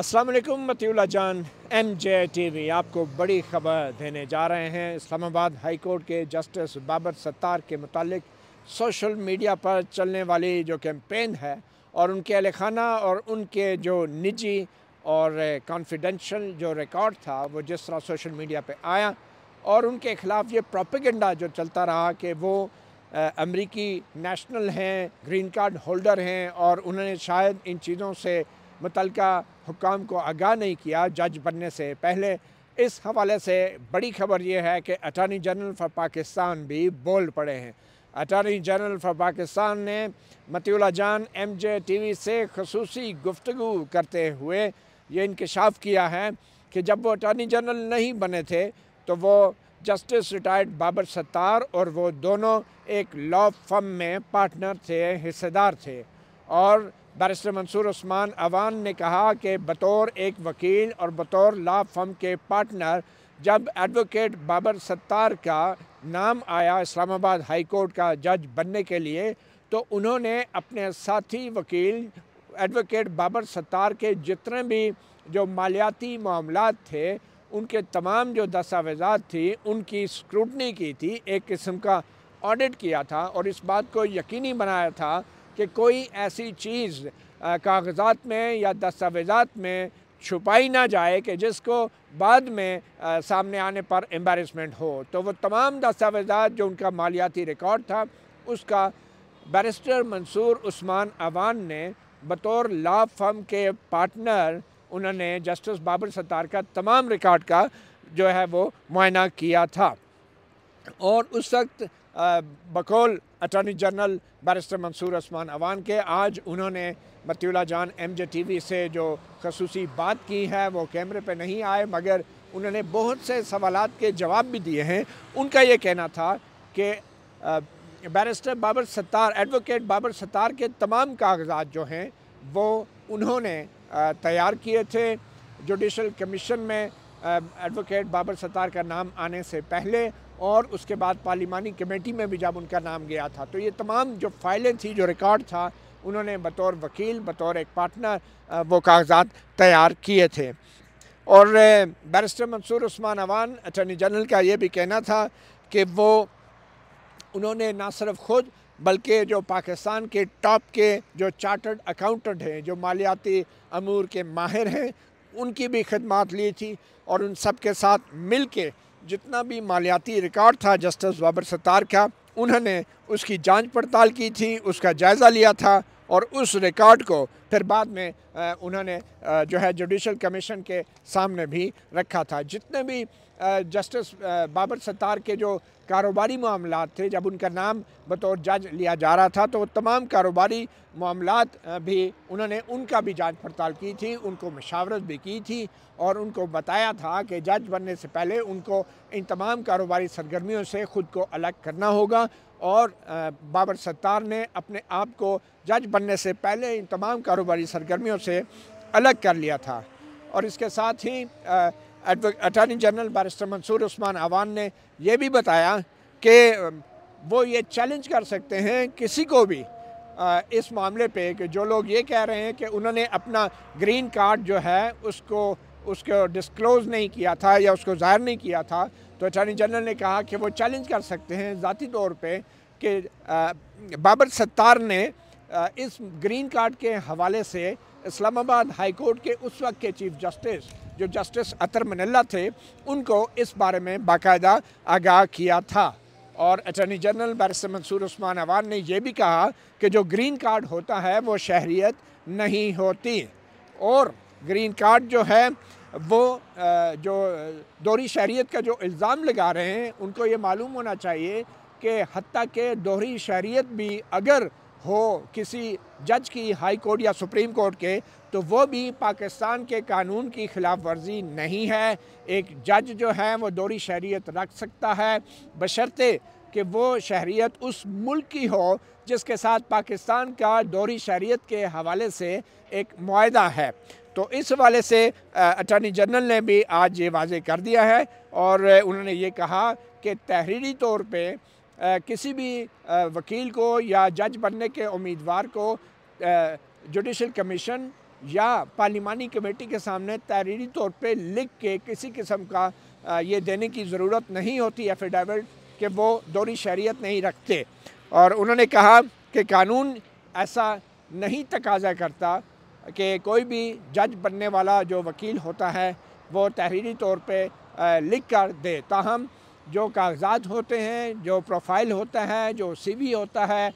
असलम मतीउल्ला जान एम जे T V आपको बड़ी खबर देने जा रहे हैं इस्लामाबाद हाई कोर्ट के जस्टिस बाबर सत्तार के मुतालिक सोशल मीडिया पर चलने वाली जो कैंपेन है और उनके अहल खाना और उनके जो निजी और कॉन्फिडेंशल जो रिकॉर्ड था वो जिस तरह सोशल मीडिया पे आया और उनके ख़िलाफ़ ये प्रोपिगेंडा जो चलता रहा कि वो अमरीकी नेशनल हैं ग्रीन कार्ड होल्डर हैं और उन्होंने शायद इन चीज़ों से मुतलका हुकाम को आगाह नहीं किया जज बनने से पहले इस हवाले से बड़ी खबर यह है कि अटारनी जनरल फॉर पाकिस्तान भी बोल पड़े हैं अटारनी जनरल फॉर पाकिस्तान ने मतीला जान एम जे टी वी से खसूसी गुफ्तु करते हुए ये इंकशाफ किया है कि जब वो अटारनी जनरल नहीं बने थे तो वो जस्टिस रिटायर्ड बाबर सत्तार और वो दोनों एक लॉ फर्म में पार्टनर थे हिस्सेदार थे और बैरिस्टर मंसूर उस्मान अवान ने कहा कि बतौर एक वकील और बतौर ला फर्म के पार्टनर जब एडवोकेट बाबर सत्तार का नाम आया इस्लामाबाद हाई कोर्ट का जज बनने के लिए तो उन्होंने अपने साथी वकील एडवोकेट बाबर सत्तार के जितने भी जो मालियाती मामला थे उनके तमाम जो दस्तावेजा थी उनकी स्क्रूटनी की थी एक किस्म का ऑडिट किया था और इस बात को यकीनी बनाया था कि कोई ऐसी चीज़ कागजात में या दस्तावेजात में छुपाई ना जाए कि जिसको बाद में आ, सामने आने पर एम्बेसमेंट हो तो वो तमाम दस्तावेजा जो उनका मालियाती रिकॉर्ड था उसका बैरिस्टर मंसूर उस्मान अवान ने बतौर ला फर्म के पार्टनर उन्होंने जस्टिस बाबर सत्तार का तमाम रिकॉर्ड का जो है वो मुआयना किया था और उस वक्त बकौल attorney general barrister Mansoor Usman Awan के आज उन्होंने मतीला जान एम जे टी वी से जो खसूस बात की है वो कैमरे पर नहीं आए मगर उन्होंने बहुत से सवाल के जवाब भी दिए हैं उनका ये कहना था कि बैरिस्टर बाबर सत्तार एडवोकेट बाबर सत्तार के तमाम कागजात जो हैं वो उन्होंने तैयार किए थे जुडिशल कमीशन में एडवोकेट बाबर सत्तार का नाम आने से पहले और उसके बाद पार्लिमानी कमेटी में भी जब उनका नाम गया था तो ये तमाम जो फाइलें थी जो रिकॉर्ड था उन्होंने बतौर वकील बतौर एक पार्टनर वो कागजात तैयार किए थे और barrister Mansoor Usman Awan attorney general का ये भी कहना था कि वो उन्होंने ना सिर्फ खुद बल्कि जो पाकिस्तान के टॉप के जो चार्टर्ड अकाउंटेंट हैं जो मालियाती अमूर के माहिर हैं उनकी भी खदमात ली थी और उन सब के साथ मिल के जितना भी मालियाती रिकॉर्ड था जस्टिस बाबर सत्तार का उन्होंने उसकी जांच पड़ताल की थी उसका जायज़ा लिया था और उस रिकॉर्ड को फिर बाद में उन्होंने जो है जुडिशल कमीशन के सामने भी रखा था जितने भी जस्टिस बाबर सत्तार के जो कारोबारी मामला थे जब उनका नाम बतौर जज लिया जा रहा था तो वो तमाम कारोबारी मामला भी उन्होंने उनका भी जांच पड़ताल की थी उनको मशावरत भी की थी और उनको बताया था कि जज बनने से पहले उनको इन तमाम कारोबारी सरगर्मियों से ख़ुद को अलग करना होगा और बाबर सत्तार ने अपने आप को जज बनने से पहले इन तमाम कारोबारी सरगर्मियों से अलग कर लिया था और इसके साथ ही attorney general barrister Mansoor Usman Awan ने यह भी बताया कि वो ये चैलेंज कर सकते हैं किसी को भी इस मामले पे कि जो लोग ये कह रहे हैं कि उन्होंने अपना ग्रीन कार्ड जो है उसको उसको डिस्क्लोज नहीं किया था या उसको ज़ाहिर नहीं किया था तो अटॉर्नी जनरल ने कहा कि वो चैलेंज कर सकते हैं ज़ाती तौर पे कि बाबर सत्तार ने इस ग्रीन कार्ड के हवाले से इस्लामाबाद हाई कोर्ट के उस वक्त के चीफ जस्टिस जो जस्टिस अतर मनल्ला थे उनको इस बारे में बाकायदा आगाह किया था और अटर्नी जनरल बरस मंसूर उस्मान अवान ने यह भी कहा कि जो ग्रीन कार्ड होता है वो शहरीत नहीं होती और ग्रीन कार्ड जो है वो जो दोहरी शहरीत का जो इल्ज़ाम लगा रहे हैं उनको ये मालूम होना चाहिए कि हती के दोहरी शहरीत भी अगर हो किसी जज की हाई कोर्ट या सुप्रीम कोर्ट के तो वो भी पाकिस्तान के कानून की खिलाफ वर्जी नहीं है एक जज जो है वो दोरी शहरीत रख सकता है बशर्ते कि वो शहरीत उस मुल्क की हो जिसके साथ पाकिस्तान का दोहरी शहरीत के हवाले से एक माह है तो इस हवाले से अटर्नी जनरल ने भी आज ये वाजे कर दिया है और उन्होंने ये कहा कि तहरीरी तौर पर किसी भी वकील को या जज बनने के उम्मीदवार को जुडिशल कमीशन या पार्लिमानी कमेटी के सामने तहरीरी तौर पर लिख के किसी किस्म का ये देने की ज़रूरत नहीं होती एफिडाविट कि वो दौरी शहरीत नहीं रखते और उन्होंने कहा कि कानून ऐसा नहीं तकाजा करता कि कोई भी जज बनने वाला जो वकील होता है वो तहरीरी तौर पर लिख कर दे ताहम जो कागजात होते हैं जो प्रोफाइल होता है जो वी होता है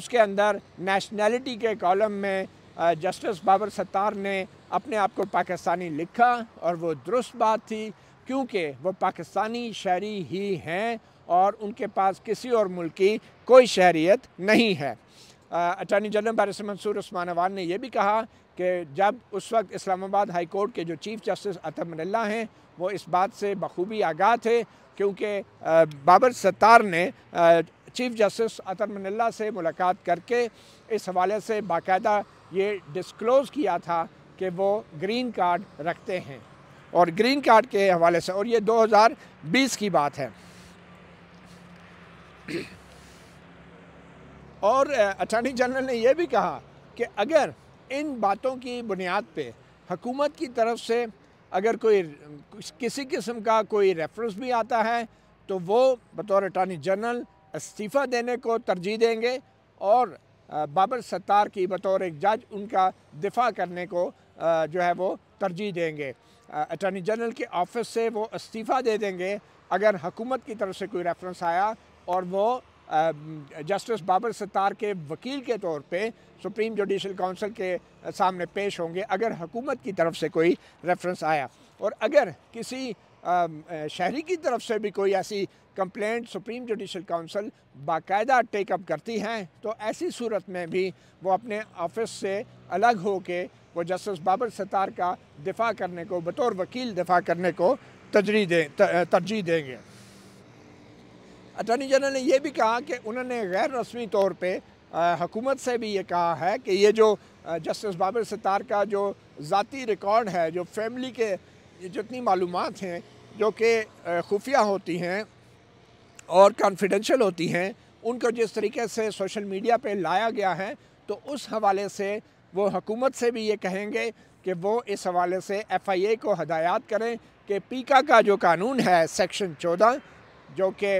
उसके अंदर नेशनैलिटी के कॉलम में जस्टिस बाबर सत्तार ने अपने आप को पाकिस्तानी लिखा और वो दुरुस्त बात थी क्योंकि वो पाकिस्तानी शहरी ही हैं और उनके पास किसी और मुल्क की कोई शहरीत नहीं है अटॉर्नी जनरल बारिस मंसूर उस्मान अवान ने यह भी कहा कि जब उस वक्त इस्लामाबाद हाई कोर्ट के जो चीफ जस्टिस अतमल्ला हैं वो इस बात से बखूबी आगाह थे क्योंकि बाबर सत्तार ने चीफ जस्टिस मनिल्ला से मुलाकात करके इस हवाले से बाकायदा ये डिस्क्लोज़ किया था कि वो ग्रीन कार्ड रखते हैं और ग्रीन कार्ड के हवाले से और ये 2020 की बात है और अटॉर्नी जनरल ने यह भी कहा कि अगर इन बातों की बुनियाद पे हकूमत की तरफ से अगर कोई किसी किस्म का कोई रेफरेंस भी आता है तो वो बतौर अटॉर्नी जनरल इस्तीफ़ा देने को तरजीह देंगे और बाबर सत्तार की बतौर एक जज उनका दिफा करने को जो है वो तरजीह देंगे अटर्नी जनरल के ऑफिस से वो इस्तीफ़ा दे देंगे अगर हुकूमत की तरफ से कोई रेफरेंस आया और वो जस्टिस बाबर सत्तार के वकील के तौर पे सुप्रीम जुडिशल काउंसिल के सामने पेश होंगे अगर हुकूमत की तरफ से कोई रेफरेंस आया और अगर किसी शहरी की तरफ से भी कोई ऐसी कंप्लेंट सुप्रीम जुडिशल काउंसिल बाकायदा टेकअप करती हैं तो ऐसी सूरत में भी वो अपने ऑफिस से अलग हो के वो जस्टिस बाबर सतार का दिफा करने को बतौर वकील दिफा करने को तजरी दे तरजीह देंगे अटर्नी जनरल ने यह भी कहा कि उन्होंने गैर रस्मी तौर पर हकूमत से भी ये कहा है कि ये जो जस्टिस बाबर सतार का जो ज़ाती रिकॉर्ड है जो फैमिली के ये जितनी मालूम हैं जो कि खुफिया होती हैं और कॉन्फिडेंशल होती हैं उनको जिस तरीके से सोशल मीडिया पे लाया गया है तो उस हवाले से वो हकूमत से भी ये कहेंगे कि वो इस हवाले से एफआईए को हदायत करें कि पीका का जो कानून है सेक्शन चौदह जो कि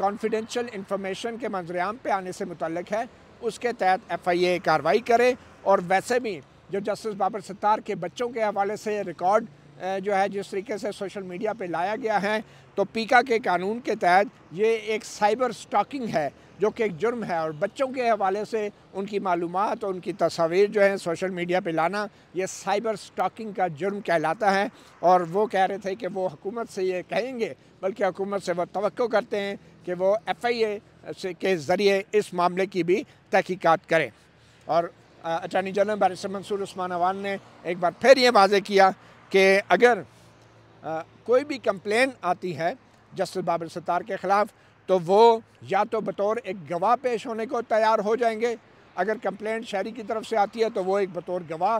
कॉन्फिडेंशल इंफॉर्मेशन के मंजरियाम पे आने से मुतलक है उसके तहत एफ आई ए कार्रवाई करें और वैसे भी जो जस्टिस बाबर सत्तार के बच्चों के हवाले से रिकॉर्ड जो है जिस तरीके से सोशल मीडिया पे लाया गया है तो पीका के कानून के तहत ये एक साइबर स्टॉकिंग है जो कि एक जुर्म है और बच्चों के हवाले से उनकी मालूम और उनकी तस्वीर जो है सोशल मीडिया पे लाना ये साइबर स्टॉकिंग का जुर्म कहलाता है और वो कह रहे थे कि वो हुकूमत से ये कहेंगे बल्कि हुकूमत से वो तो करते हैं कि वो एफ आई ए के ज़रिए इस मामले की भी तहकीक़ात करें और अटर्नी जनरल बारिश मंसूर उस्मान अवान ने एक बार फिर ये वाजे किया कि अगर आ, कोई भी कंप्लेन आती है जस्टिस बाबर सत्तार के ख़िलाफ़ तो वो या तो बतौर एक गवाह पेश होने को तैयार हो जाएंगे अगर कंप्लेन शहरी की तरफ से आती है तो वो एक बतौर गवाह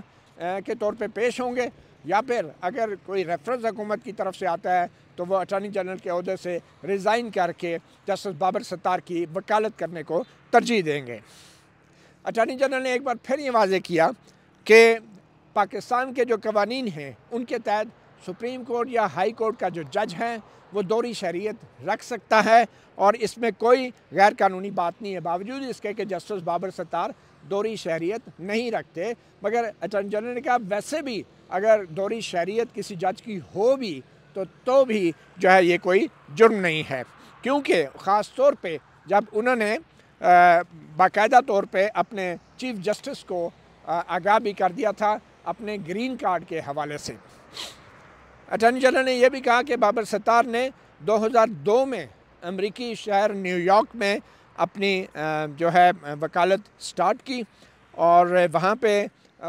के तौर पे पेश होंगे या फिर अगर कोई रेफरेंस हुकूमत की तरफ से आता है तो वो अटॉर्नी जनरल के अहदे से रिज़ाइन करके जस्टिस बाबर सत्तार की वकालत करने को तरजीह देंगे अटॉर्नी जनरल ने एक बार फिर ये वाजे किया कि पाकिस्तान के जो कवानीन हैं उनके तहत सुप्रीम कोर्ट या हाई कोर्ट का जो जज हैं वो दोहरी शरीयत रख सकता है और इसमें कोई गैर कानूनी बात नहीं है बावजूद इसके कि जस्टिस बाबर सत्तार दोहरी शहरीत नहीं रखते मगर अटर्नी जनरल ने कहा वैसे भी अगर दोहरी शहरीत किसी जज की हो भी तो तो भी जो है ये कोई जुर्म नहीं है क्योंकि ख़ास तौर पे जब उन्होंने बाकायदा तौर पे अपने चीफ जस्टिस को आगाह भी कर दिया था अपने ग्रीन कार्ड के हवाले से अटर्नी जनरल ने यह भी कहा कि बाबर सत्तार ने 2002 में अमरीकी शहर न्यूयॉर्क में अपनी जो है वकालत स्टार्ट की और वहाँ पे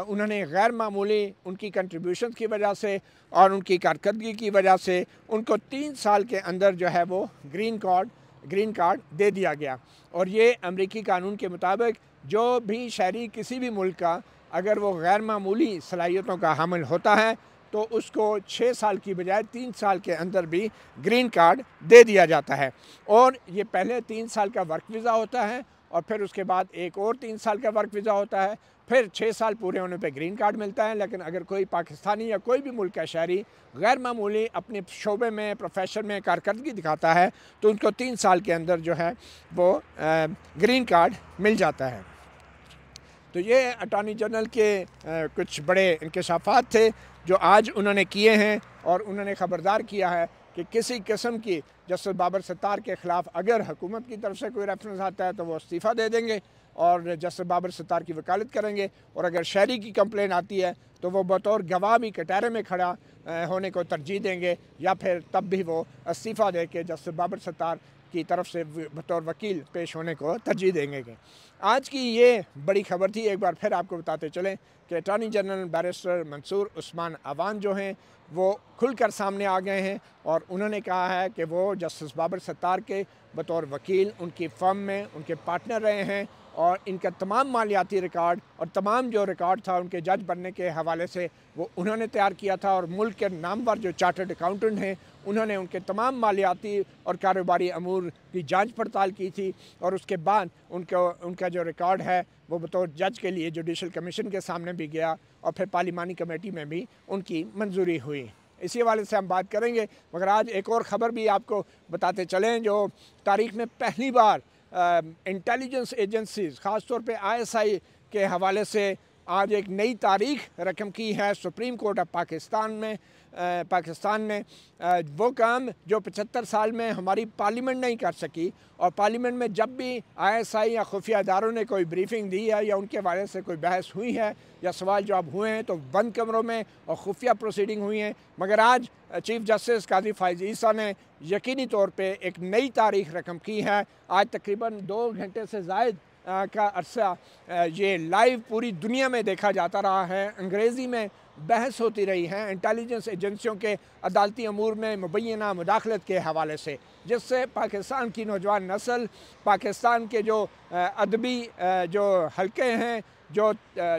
उन्होंने गैर मामूली उनकी कंट्रीब्यूशन की वजह से और उनकी कारकर्दगी की वजह से उनको तीन साल के अंदर जो है वो ग्रीन कार्ड ग्रीन कार्ड दे दिया गया और ये अमरीकी कानून के मुताबिक जो भी शहरी किसी भी मुल्क का अगर वो गैर मामूली सलाहियतों का हामिल होता है तो उसको छः साल की बजाय तीन साल के अंदर भी ग्रीन कार्ड दे दिया जाता है और ये पहले तीन साल का वर्क वीज़ा होता है और फिर उसके बाद एक और तीन साल का वर्क वीज़ा होता है फिर छः साल पूरे होने पे ग्रीन कार्ड मिलता है लेकिन अगर कोई पाकिस्तानी या कोई भी मुल्क का शहरी गैर मामूली अपने शोबे में प्रोफेशन में कारकर्दगी दिखाता है तो उनको तीन साल के अंदर जो है वो ग्रीन कार्ड मिल जाता है तो ये अटॉर्नी जनरल के कुछ बड़े इंकशाफात थे जो आज उन्होंने किए हैं और उन्होंने ख़बरदार किया है कि किसी किस्म की जस्टिस बाबर सत्तार के ख़िलाफ़ अगर हुकूमत की तरफ से कोई रेफरेंस आता है तो वो इस्तीफ़ा दे देंगे और जस्टिस बाबर सत्तार की वकालत करेंगे और अगर शहरी की कंप्लेन आती है तो वो बतौर गवाह भी कटहरे में खड़ा होने को तरजीह देंगे या फिर तब भी वो इस्तीफ़ा दे के जस्टिस बाबर सत्तार की तरफ से बतौर वकील पेश होने को तरजीह देंगे आज की ये बड़ी खबर थी एक बार फिर आपको बताते चलें कि attorney general barrister Mansoor Usman Awan जो हैं वो खुलकर सामने आ गए हैं और उन्होंने कहा है कि वो जस्टिस बाबर सत्तार के बतौर वकील उनकी फर्म में उनके पार्टनर रहे हैं और इनका तमाम मालियाती रिकॉर्ड और तमाम जो रिकॉर्ड था उनके जज बनने के हवाले से वो उन्होंने तैयार किया था और मुल्क के नामवर जो चार्टर्ड अकाउंटेंट हैं उन्होंने उनके तमाम मालियाती और कारोबारी अमूर की जांच पड़ताल की थी और उसके बाद उनका उनका जो रिकॉर्ड है वो बतौर जज के लिए जुडिशल कमीशन के सामने भी गया और फिर पार्लिमानी कमेटी में भी उनकी मंजूरी हुई इसी हवाले से हम बात करेंगे मगर आज एक और ख़बर भी आपको बताते चलें जो तारीख में पहली बार इंटेलिजेंस एजेंसीज ख़ास तौर पे आईएसआई के हवाले से आज एक नई तारीख रकम की है सुप्रीम कोर्ट ऑफ पाकिस्तान में पाकिस्तान ने वो काम जो पचहत्तर साल में हमारी पार्लियामेंट नहीं कर सकी और पार्लियामेंट में जब भी आईएसआई या खुफिया इदारों ने कोई ब्रीफिंग दी है या उनके बारे से कोई बहस हुई है या सवाल जवाब हुए हैं तो बंद कमरों में और खुफिया प्रोसीडिंग हुई हैं मगर आज चीफ जस्टिस काजी फायज ईसा ने यकीनी तौर पर एक नई तारीख रकम की है आज तकरीबन दो घंटे से जायद का अरसा ये लाइव पूरी दुनिया में देखा जाता रहा है अंग्रेज़ी में बहस होती रही है इंटेलिजेंस एजेंसियों के अदालती अमूर में मुबैना मुदाखलत के हवाले से जिससे पाकिस्तान की नौजवान नस्ल पाकिस्तान के जो अदबी जो हल्के हैं जो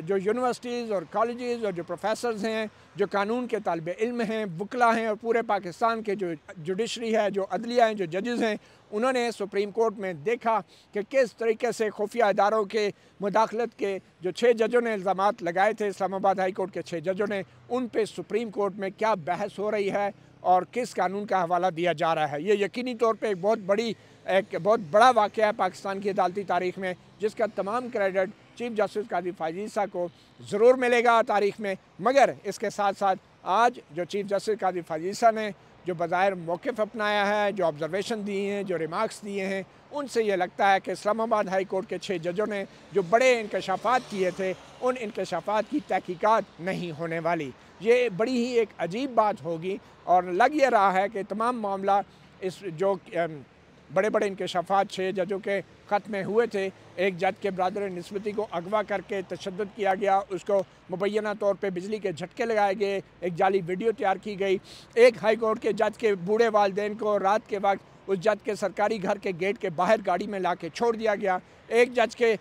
जो यूनिवर्सिटीज़ और कॉलेजेस और जो प्रोफेसर्स हैं जो कानून के तलब इल्म हैं वकला हैं और पूरे पाकिस्तान के जो जुडिशरी है जो अदलिया हैं जो जजेज़ हैं उन्होंने सुप्रीम कोर्ट में देखा कि किस तरीके से खुफिया इदारों के मुदाखलत के जो छः जजों ने इल्ज़ाम लगाए थे इस्लामाबाद हाई कोर्ट के छः जजों ने उन पर सुप्रीम कोर्ट में क्या बहस हो रही है और किस कानून का हवाला दिया जा रहा है ये यकीनी तौर पे एक बहुत बड़ी एक बहुत बड़ा वाक़ है पाकिस्तान की अदालती तारीख में जिसका तमाम क्रेडिट चीफ जस्टिस काजी फाजीसा को ज़रूर मिलेगा तारीख में मगर इसके साथ साथ आज जो चीफ जस्टिस काजी फाजीसा ने जो बाज़ाहिर मौक़ अपनाया है जो ऑब्ज़रवेशन दिए हैं जो रिमार्क्स दिए हैं उनसे ये लगता है कि इस्लामाबाद हाई कोर्ट के छः जजों ने जो बड़े इंकशाफात किए थे उन इंकशाफात की तहकीकात नहीं होने वाली ये बड़ी ही एक अजीब बात होगी और लग ये रहा है कि तमाम मामला इस जो बड़े बड़े इनके शफात छः जजों के ख़त में हुए थे एक जज के बरदर नस्बती को अगवा करके तशद किया गया उसको मुबैना तौर पर बिजली के झटके लगाए गए एक जाली वीडियो तैयार की गई एक हाई कोर्ट के जज के बूढ़े वालदे को रात के वक्त उस जज के सरकारी घर के गेट के बाहर गाड़ी में ला के छोड़ दिया गया एक जज के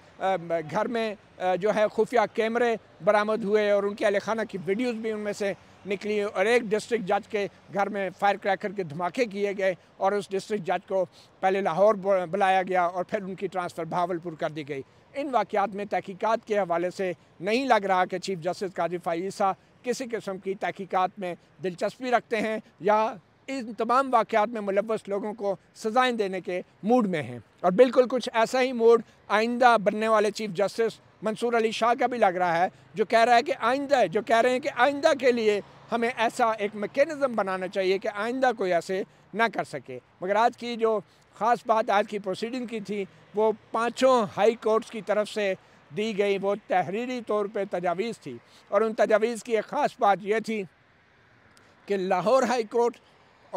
घर में जो है खुफिया कैमरे बरामद हुए और उनके अलखाना खाना की वीडियोज़ भी उनमें से निकली और एक डिस्ट्रिक्ट जज के घर में फायर क्रैकर के धमाके किए गए और उस डिस्ट्रिक्ट जज को पहले लाहौर बुलाया गया और फिर उनकी ट्रांसफ़र भावलपुर कर दी गई इन वाक़ात में तहकीक़ात के हवाले से नहीं लग रहा कि चीफ जस्टिस काजी ईसा किसी किस्म की तहकीक़ात में दिलचस्पी रखते हैं या इन तमाम वाक़ात में मुलवस लोगों को सज़ाएँ देने के मूड में हैं और बिल्कुल कुछ ऐसा ही मूड आइंदा बनने वाले चीफ जस्टिस मंसूर अली शाह का भी लग रहा है जो कह रहा है कि आइंदा जो कह रहे हैं कि आइंदा के लिए हमें ऐसा एक मकैनिज़म बनाना चाहिए कि आइंदा कोई ऐसे ना कर सके मगर आज की जो ख़ास बात आज की प्रोसीडिंग की थी वो पाँचों हाई कोर्ट्स की तरफ से दी गई वो तहरीरी तौर पे तजावीज़ थी और उन तजावीज़ की एक ख़ास बात यह थी कि लाहौर हाई कोर्ट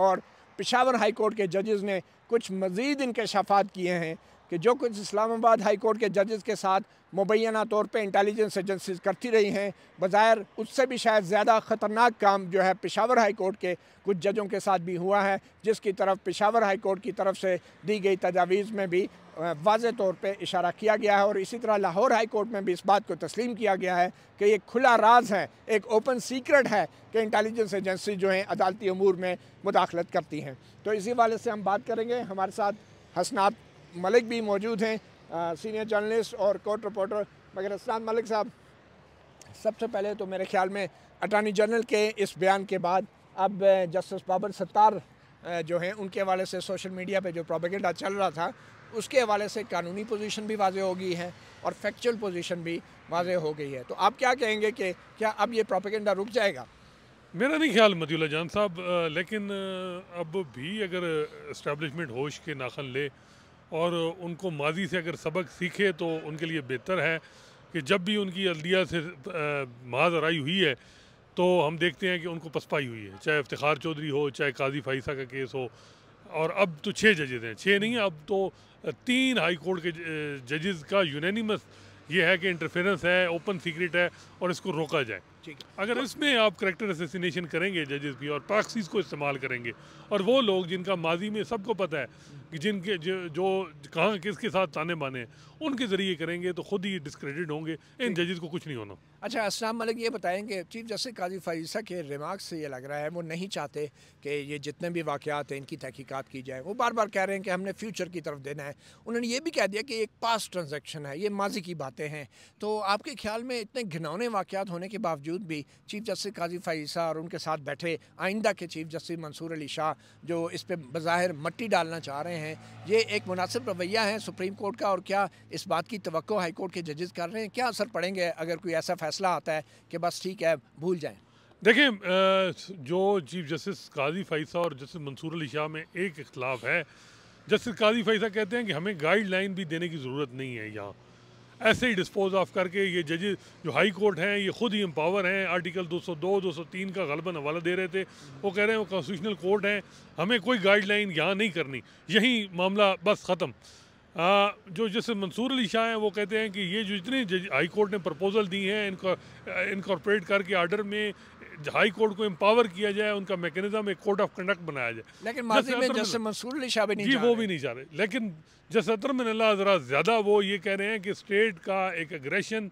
और पिशावर हाई कोर्ट के जजेज़ ने कुछ मज़ीद इनके शफात किए हैं कि जो कुछ इस्लामाबाद हाई कोर्ट के जजेस के साथ मुबैना तौर पे इंटेलिजेंस एजेंसीज करती रही हैं बज़ाहिर उससे भी शायद ज़्यादा ख़तरनाक काम जो है पेशावर हाई कोर्ट के कुछ जजों के साथ भी हुआ है जिसकी तरफ पेशावर हाई कोर्ट की तरफ से दी गई तजावीज़ में भी वाज तौर पर इशारा किया गया है और इसी तरह लाहौर हाई कोर्ट में भी इस बात को तस्लीम किया गया है कि ये खुला राज है एक ओपन सीक्रेट है कि इंटेलिजेंस एजेंसी जो हैं अदालती अमूर में मुदाखलत करती हैं तो इसी वाले से हम बात करेंगे हमारे साथ हसनात मलिक भी मौजूद हैं सीनियर जर्नलिस्ट और कोर्ट रिपोर्टर मगर असनाद मलिक साहब सबसे पहले तो मेरे ख्याल में अटॉर्नी जनरल के इस बयान के बाद अब जस्टिस बाबर सत्तार जो हैं उनके हवाले से सोशल मीडिया पे जो प्रोपेगेंडा चल रहा था उसके हवाले से कानूनी पोजीशन भी वाजे हो गई है और फैक्चुअल पोजीशन भी वाज हो गई है तो आप क्या कहेंगे कि क्या अब ये प्रोपेगेंडा रुक जाएगा मेरा नहीं ख्याल मदीला जान साहब लेकिन अब भी अगर इस्टेब्लिशमेंट होश के नाखन ले और उनको माजी से अगर सबक सीखे तो उनके लिए बेहतर है कि जब भी उनकी अल्दिया से माज आरई हुई है तो हम देखते हैं कि उनको पसपाई हुई है चाहे इफ्तार चौधरी हो चाहे काजी फ़ाइसा का केस हो और अब तो छः जजेज़ हैं छः नहीं अब तो तीन हाई कोर्ट के जजेज़ का यूनानिमस ये है कि इंटरफेरेंस है ओपन सीक्रेट है और इसको रोका जाए अगर इसमें आप करेक्टर असिनेशन करेंगे जजेस की और प्राक्सीज को इस्तेमाल करेंगे और वो लोग जिनका माजी में सबको पता है जिनके जो, जो कहाँ किसके साथ ताने बाने उनके ज़रिए करेंगे तो खुद ही डिस्क्रेडिट होंगे इन जजेस को कुछ नहीं होना अच्छा असलम मलिक ये बताएंगे चीफ जस्टिस काजी फरीसा के रिमार्क से ये लग रहा है वो नहीं चाहते कि ये जितने भी वाक़ात हैं इनकी तहकीक़त की जाए वो बार बार कह रहे हैं कि हमने फ्यूचर की तरफ देना है उन्होंने ये भी कह दिया कि एक पास ट्रांजेक्शन है ये माजी की बातें हैं तो आपके ख्याल में इतने घिनौने वाक़ात होने के बावजूद भी चीफ जस्टिस काजी फरीसा और उनके साथ बैठे आइंदा के चीफ जस्टिस मंसूर अली शाह जो इस पर बज़ाहिर मट्टी डालना चाह रहे हैं हैं ये एक मुनासिब रवैया है सुप्रीम कोर्ट का और क्या इस बात की तो हाईकोर्ट के जजेस कर रहे हैं क्या असर पड़ेंगे अगर कोई ऐसा फैसला आता है कि बस ठीक है भूल जाए देखिए जो चीफ जस्टिस काजी फैसा और जस्टिस मंसूर अली शाह में एक इख्तलाफ है जस्टिस काजी फैसा कहते हैं कि हमें गाइडलाइन भी देने की ज़रूरत नहीं है यहाँ ऐसे ही डिस्पोज ऑफ करके ये जजेस जो हाई कोर्ट हैं ये खुद ही एम्पावर हैं आर्टिकल 202 203 का गलबन हवाला दे रहे थे वो कह रहे हैं वो कॉन्स्टिट्यूशनल कोर्ट हैं हमें कोई गाइडलाइन यहाँ नहीं करनी यही मामला बस ख़त्म जो जैसे मंसूर अली शाह हैं वो कहते हैं कि ये जो जितने हाई कोर्ट ने प्रपोज़ल दी हैं इनको इनकॉर्पोरेट करके आर्डर में हाई कोर्ट को एम्पावर किया जाए उनका मैकेनिज्म एक कोड ऑफ कंडक्ट बनाया जाए लेकिन माजी में जैसे मंसूर अली शाह भी जी वो भी नहीं चाह रहे लेकिन जैसे अतर मिनला ज़रा ज़्यादा वो ये कह रहे हैं कि स्टेट का एक एग्रेशन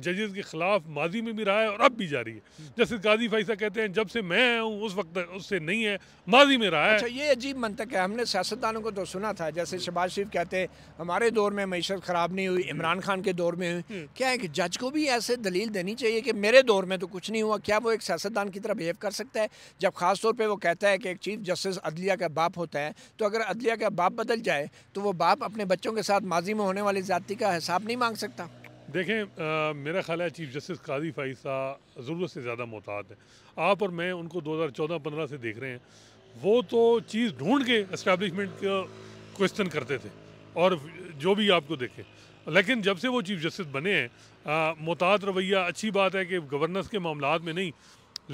जजेस के ख़िलाफ़ माजी में भी रहा है और अब भी जारी है जस्टिस गाजी फैसा कहते हैं जब से मैं हूँ उस वक्त उससे नहीं है माजी में रहा है अच्छा ये अजीब मंतक है हमने सियासतदानों को तो सुना था जैसे शबाज शरीफ कहते हैं हमारे दौर में मीशत ख़राब नहीं हुई इमरान खान के दौर में हुई हम्म। क्या एक जज को भी ऐसे दलील देनी चाहिए कि मेरे दौर में तो कुछ नहीं हुआ क्या वो एक सियासतदान की तरह बिहेव कर सकता है जब ख़ास तौर पर वो कहता है कि एक चीफ जस्टिस अदलिया का बाप होता है तो अगर अदलिया का बाप बदल जाए तो वो बाप अपने बच्चों के साथ माजी में होने वाली जाति का हिसाब नहीं मांग सकता देखें आ, मेरा ख्याल है चीफ जस्टिस काजी फ़ाइसा ज़रूरत से ज़्यादा मोहतात है आप और मैं उनको 2014-15 से देख रहे हैं वो तो चीज़ ढूंढ के इस्टेब्लिशमेंट का क्वेश्चन करते थे और जो भी आपको देखें लेकिन जब से वो चीफ जस्टिस बने हैं मोहतात रवैया अच्छी बात है कि गवर्नेंस के मामला में नहीं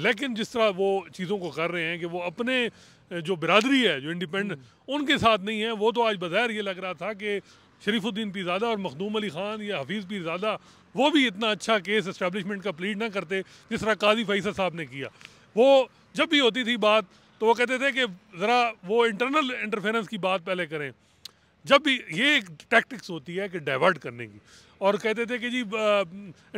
लेकिन जिस तरह वो चीज़ों को कर रहे हैं कि वो अपने जो बिरादरी है जो इंडिपेंडेंट हम्म। उनके साथ नहीं है वो तो आज बज़ाहिर ये लग रहा था कि शरीफुद्दीन पीरजादा और मखदूम अली खान या हफीज़ पीरजादा वो भी इतना अच्छा केस इस्टेब्लिशमेंट का प्लीड ना करते जिस तरह काजी फैसल साहब ने किया वो जब भी होती थी बात तो वो कहते थे कि ज़रा वो इंटरनल इंटरफेरेंस की बात पहले करें जब भी ये एक टैक्टिक्स होती है कि डाइवर्ट करने की और कहते थे कि जी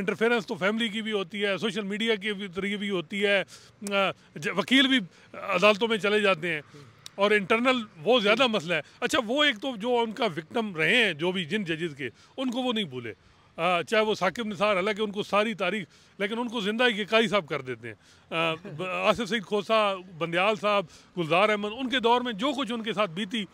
इंटरफेरेंस तो फैमिली की भी होती है सोशल मीडिया के जरिए भी, होती है वकील भी अदालतों में चले जाते हैं और इंटरनल वो ज़्यादा मसला है अच्छा वो एक तो जो उनका विक्टम रहे हैं जो भी जिन जजेज के उनको वो नहीं भूले चाहे वो साकिब निसार हालांकि उनको सारी तारीख लेकिन उनको ज़िंदा ही कारी साहब कर देते हैं आसिफ सईद खोसा बंदयाल साहब गुलजार अहमद उनके दौर में जो कुछ उनके साथ बीती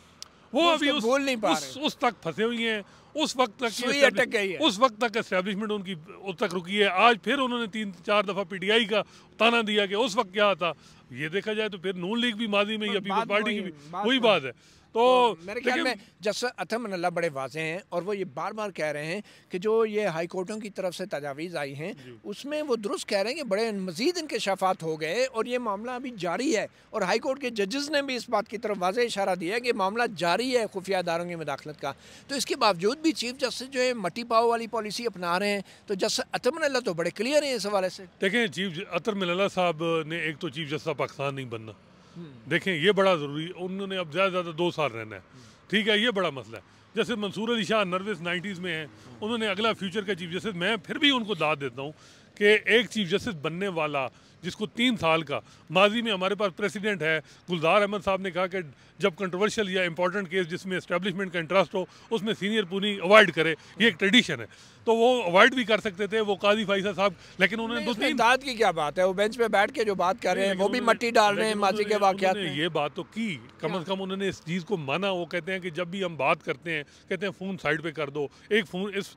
वो अभी उस, बोल नहीं पा उस, उस तक फंसे हुई हैं उस वक्त तक अटक गई है उस वक्त तक एस्टेब्लिशमेंट उनकी उस तक रुकी है आज फिर उन्होंने तीन चार दफ़ा पीटीआई का ताना दिया कि उस वक्त क्या था ये देखा जाए तो फिर नून लीग भी माजी में या पीपल पार्टी की भी वही बात है तो, तो मेरे ख्याल में जस अथम अल्लाह बड़े वाजे हैं और वो ये बार बार कह रहे हैं कि जो ये हाई कोर्टों की तरफ से तजावीज़ आई हैं उसमें वो दुरुस्त कह रहे हैं कि बड़े मजीद इनके शफात हो गए और ये मामला अभी जारी है और हाई कोर्ट के जजेस ने भी इस बात की तरफ वाजे इशारा दिया है कि मामला जारी है खुफिया अदारों की मुदाखलत का तो इसके बावजूद भी चीफ जस्टिस जो है मटी पाओ वाली पॉलिसी अपना रहे हैं तो जस अतम अल्लाह तो बड़े क्लियर हैं इस हवाले से देखें चीफ अतम साहब ने एक तो चीफ जस्टिस पाकिस्तान नहीं बनना देखें ये बड़ा ज़रूरी उन्होंने अब ज़्यादा से ज़्यादा दो साल रहना है ठीक है ये बड़ा मसला है जैसे मंसूर अली शाह नर्वस नाइन्टीज़ में हैं उन्होंने अगला फ्यूचर का चीफ जस्टिस मैं फिर भी उनको दाद देता हूँ कि एक चीफ जस्टिस बनने वाला जिसको तीन साल का माजी में हमारे पास प्रेसिडेंट है गुलजार अहमद साहब ने कहा कि जब कंट्रोवर्शियल या इंपॉर्टेंट केस जिसमें इस्टेब्लिशमेंट का इंटरेस्ट हो उसमें सीनियर पुनी अवॉइड करे ये एक ट्रेडिशन है तो वो अवॉइड भी कर सकते थे वो काजी फाइसा साहब लेकिन उन्होंने दो तीन दाद की क्या बात है वो बेंच पे बैठ के जो बात कर रहे हैं वो भी मट्टी डाल रहे हैं माजी के वाकत में ये बात तो की कम अज कम उन्होंने इस चीज़ को माना वो कहते हैं कि जब भी हम बात करते हैं कहते हैं फ़ोन साइड पे कर दो एक फ़ोन इस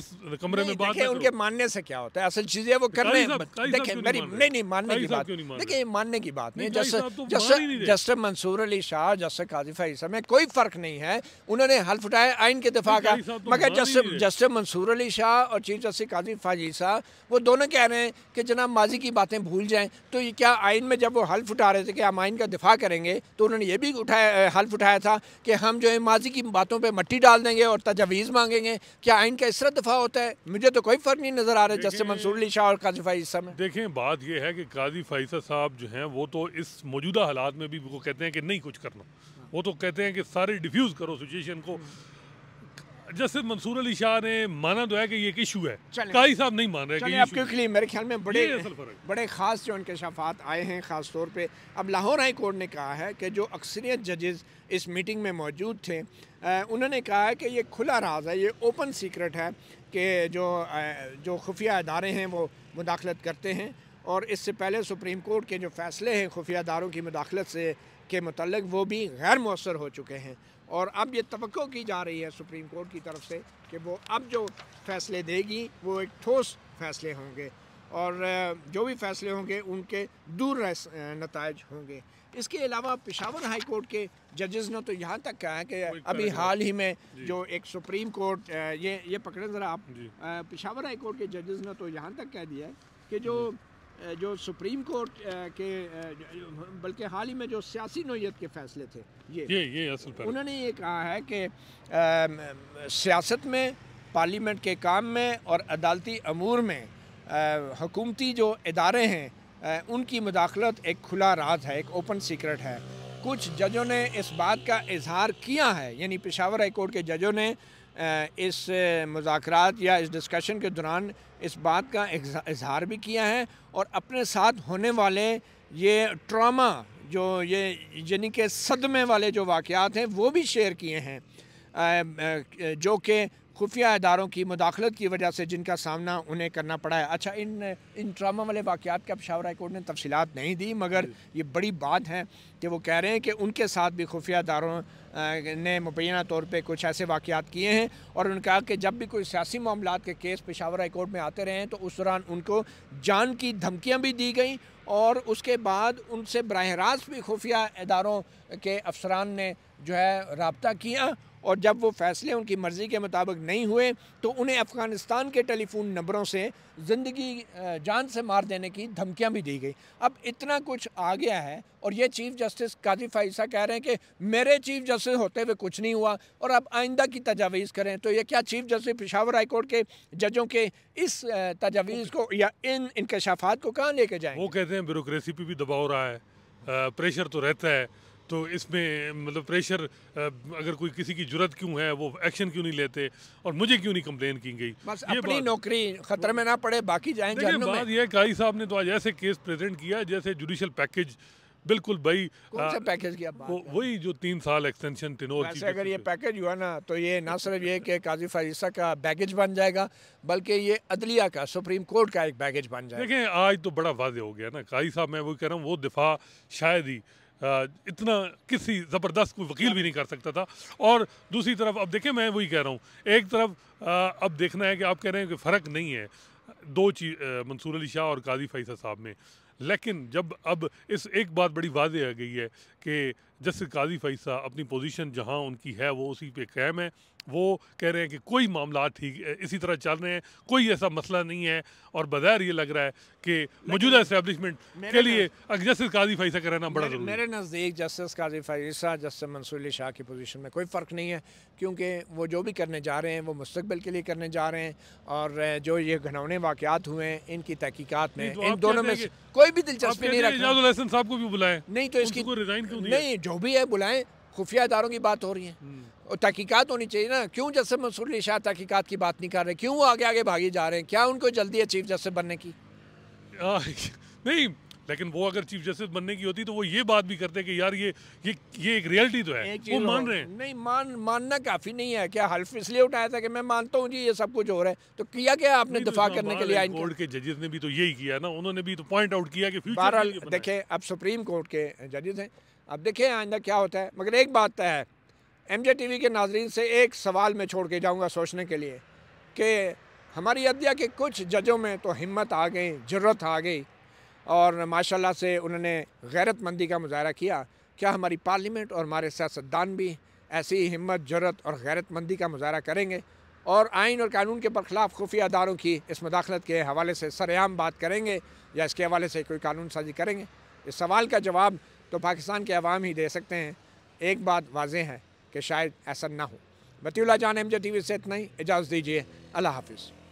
इस कमरे में बात उनके मानने से क्या होता है असल चीज़ें वो कर रहे हैं नहीं नहीं मानने की बात देखिए मानने की बात नहीं जैसे तो जस्टिस मंसूर अली शाह जस्टिस काजी फाइसा में कोई फ़र्क नहीं है उन्होंने हल्फ उठाया आइन के दफा का तो मगर जस्टिस जस्टिस मंसूर अली अली शाह और चीफ जस्टिस काजी फाजी साहब वो दोनों कह रहे हैं कि जनाब माजी की बातें भूल जाएं तो ये क्या आइन में जब वो हल्फ उठा रहे थे कि हम आइन का दिफा करेंगे तो उन्होंने ये भी उठाया हल्फ उठाया था कि हम जो है माजी की बातों पर मट्टी डाल देंगे और तजावीज़ मांगेंगे क्या आइन का इस तरह दफा होता है मुझे तो कोई फ़र्क नहीं नज़र आ रहा जस्टिस मंसूर अली शाह और काजी फाजी साहब देखें बात यह है कि काजी फाइसा साहब जो हैं वो तो इस मौजूदा हालात में भी वो कहते हैं कि नहीं कुछ करना वो तो कहते हैं कि सारे डिफ्यूज़ करो सिचुएशन को जस्टिस मंसूर अली शाह ने माना तो है कि ये एक इशू है काई साहब नहीं मान रहे कि आपके लिए मेरे ख्याल में बड़े बड़े ख़ास जो उनके शफात आए हैं ख़ास तौर पे अब लाहौर हाई कोर्ट ने कहा है कि जो अक्सरियत जजेस इस मीटिंग में मौजूद थे उन्होंने कहा है कि ये खुला राज है ये ओपन सीक्रेट है कि जो जो खुफिया अदारे हैं वो मुदाखलत करते हैं और इससे पहले सुप्रीम कोर्ट के जो फैसले हैं खुफिया अदारों की मुदाखलत से के मतलब वो भी गैर मौसर हो चुके हैं और अब ये तो की जा रही है सुप्रीम कोर्ट की तरफ से कि वो अब जो फैसले देगी वो एक ठोस फैसले होंगे और जो भी फैसले होंगे उनके दूर नतज होंगे इसके अलावा पिशावर हाई कोर्ट के जजेस ने तो यहाँ तक कहा है कि अभी हाल ही में जो एक सुप्रीम कोर्ट ये ये पकड़े ज़रा आप पिशावर हाई कोर्ट के जजेस ने तो यहाँ तक कह दिया है कि जो जो सुप्रीम कोर्ट के बल्कि हाल ही में जो सियासी नोयत के फैसले थे ये ये ये असल पर उन्होंने ये कहा है कि सियासत में पार्लियामेंट के काम में और अदालती अमूर में हकूमती जो इदारे हैं उनकी मुदाखलत एक खुला राज है एक ओपन सीक्रेट है कुछ जजों ने इस बात का इजहार किया है यानी पेशावर हाई कोर्ट के जजों ने इस मुजात या इस डिस्कशन के दौरान इस बात का इजहार भी किया है और अपने साथ होने वाले ये ट्रामा जो ये यानी कि सदमे वाले जो वाक़ हैं वो भी शेयर किए हैं जो कि खुफिया इदारों की मुदाखलत की वजह से जिनका सामना उन्हें करना पड़ा है अच्छा इन इन ट्रामा वाले वाक़ात का पेशावर हाई कोर्ट ने तफसीत नहीं दी मगर ये बड़ी बात है कि वो कह रहे हैं कि उनके साथ भी खुफिया इदारों ने मुबैना तौर पर कुछ ऐसे वाक़ात किए हैं और उन्होंने कहा कि जब भी कोई सियासी मामला के केस पेशावर हाई कोर्ट में आते रहे हैं तो उस दौरान उनको जान की धमकियाँ भी दी गई और उसके बाद उनसे बरह रास्त भी खुफिया इदारों के अफसरान ने जो है रबता किया और जब वो फैसले उनकी मर्ज़ी के मुताबिक नहीं हुए तो उन्हें अफ़गानिस्तान के टेलीफोन नंबरों से ज़िंदगी जान से मार देने की धमकियाँ भी दी गई अब इतना कुछ आ गया है और ये चीफ़ जस्टिस काजी फ़ाइसा कह रहे हैं कि मेरे चीफ़ जस्टिस होते हुए कुछ नहीं हुआ और अब आइंदा की तजावीज़ करें तो ये क्या चीफ़ जस्टिस पिशावर हाईकोर्ट के जजों के इस तजावीज़ को या इन इनकशाफात को कहाँ लेके जाए वो कहते हैं ब्यूरोसी पर भी दबाव रहा है प्रेशर तो रहता है तो इसमें मतलब प्रेशर अगर कोई किसी की जरूरत क्यों है वो एक्शन क्यों नहीं लेते और मुझे क्यों नहीं कंप्लेन की गई बस ये अपनी नौकरी खतरे में ना पड़े बाकी जाएंगे बात ये काई साहब ने तो आज ऐसे केस प्रेजेंट किया जैसे जुडिशल पैकेज बिल्कुल भाई कौन पैकेज की आप वही जो तीन साल एक्सटेंशन टिनोर अगर ये पैकेज हुआ ना तो ये ना सिर्फ ये कि काजी फारिसा का बैगेज बन जाएगा बल्कि ये अदलिया का सुप्रीम कोर्ट का एक बैगेज बन जाएगा देखें आज तो बड़ा वाजे हो गया ना काजी साहब मैं वो कह रहा हूँ वो दिफा शायद ही इतना किसी ज़बरदस्त कोई वकील भी नहीं कर सकता था और दूसरी तरफ अब देखें मैं वही कह रहा हूँ एक तरफ अब देखना है कि आप कह रहे हैं कि फ़र्क नहीं है दो चीज मंसूर अली शाह और काजी फैसा साहब में लेकिन जब अब इस एक बात बड़ी वाज आ गई है कि जस्टिस काजी फैसा अपनी पोजीशन जहां उनकी है वो उसी पे कैम है वो कह रहे हैं कि कोई मामला ठीक इसी तरह चल रहे हैं कोई ऐसा मसला नहीं है और बज़ाहिर ये लग रहा है कि मौजूदा इस्टेबलिशमेंट के लिए जस्टिस काजी फैसा का रहना बड़ा मेरे, मेरे नज़दीक जस्टिस काजी फैसा जस्टिस मंसूर शाह की पोजीशन में कोई फ़र्क नहीं है क्योंकि वो जो भी करने जा रहे हैं वो मुस्तबिल के लिए करने जा रहे हैं और जो ये घनौने वाक़ात हुए हैं इनकी तहकीकत में तो इन दोनों में कोई भी दिलचस्पी नहीं रखा साहब को भी बुलाएं नहीं तो इसकी नहीं जो भी है बुलाएं खुफिया इदारों की बात हो रही है हम्म। और तहकीकत होनी चाहिए ना क्यों जस्टिस मंसूर शाह तहकीकत की बात नहीं कर रहे क्यों वो आगे आगे भागे जा रहे हैं क्या उनको जल्दी है चीफ जस्टिस बनने की नहीं लेकिन वो अगर चीफ जस्टिस बनने की होती तो वो ये बात भी करते कि यार ये ये ये एक रियलिटी तो है वो मान रहे हैं नहीं मान मानना काफ़ी नहीं है क्या हल्फ इसलिए उठाया था कि मैं मानता हूँ जी ये सब कुछ हो रहा है तो किया क्या आपने तो दफा करने के लिए कोर्ट के जजेस ने भी तो यही किया ना उन्होंने भी तो पॉइंट आउट किया कि बहरहाल अब सुप्रीम कोर्ट के जजेस हैं अब देखे आइंदा क्या होता है मगर एक बात तय है एम जे टी वी के नाजरन से एक सवाल मैं छोड़ के जाऊँगा सोचने के लिए कि हमारी अदलिया के कुछ जजों में तो हिम्मत आ गई जरूरत आ गई और माशाल्लाह से उन्होंने गैरतमंदी का मुजाहरा किया क्या हमारी पार्लियामेंट और हमारे सियासतदान भी ऐसी ही हिम्मत जरूरत और गैरतमंदी का मुजाहरा करेंगे और आइन और कानून के बरखिलाफ़ खुफिया अदारों की इस मुदाखलत के हवाले से सरेआम बात करेंगे या इसके हवाले से कोई कानून साजी करेंगे इस सवाल का जवाब तो पाकिस्तान के अवाम ही दे सकते हैं एक बात वाजह है कि शायद ऐसा ना हो बतीला जान एम जे टी वी से इतना ही इजाज़त दीजिए अल्लाह हाफिज़